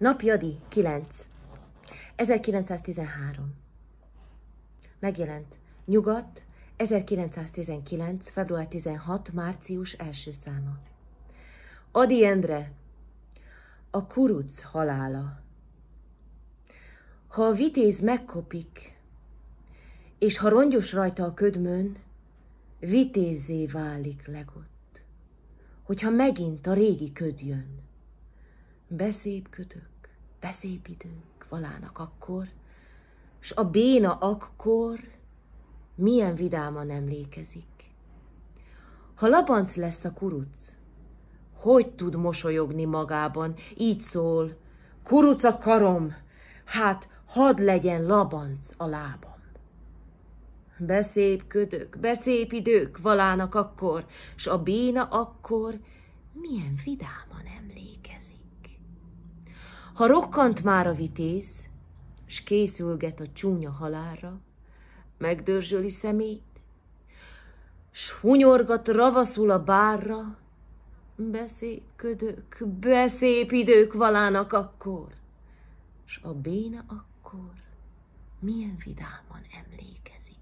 Napjadi 9. 1913. Megjelent Nyugat 1919. február 16. március első száma. Adi Endre, a kuruc halála. Ha a vitéz megkopik, és ha rongyos rajta a ködmön, vitézé válik legott, hogyha megint a régi köd jön. Hát beszép kötök, beszép idők valának akkor, s a béna akkor milyen vidáman emlékezik. Ha labanc lesz a kuruc, hogy tud mosolyogni magában, így szól, kuruc a karom, hát had legyen labanc a lábam. Beszép ködök, beszép idők valának akkor, s a béna akkor milyen vidáman emlékezik. Ha rokkant már a vitéz, s készülget a csúnya halára, megdörzsöli szemét, s hunyorgat ravaszul a bárra, beszépködők, beszép idők valának akkor, s a béna akkor milyen vidáman emlékezik.